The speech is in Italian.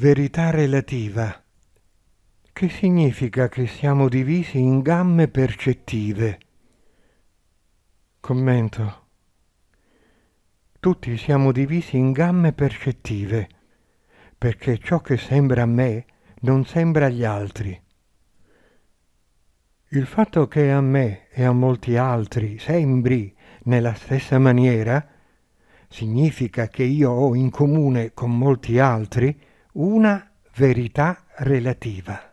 verità relativa, che significa che siamo divisi in gamme percettive. Commento. Tutti siamo divisi in gamme percettive, perché ciò che sembra a me non sembra agli altri. Il fatto che a me e a molti altri sembri nella stessa maniera significa che io ho in comune con molti altri una verità relativa.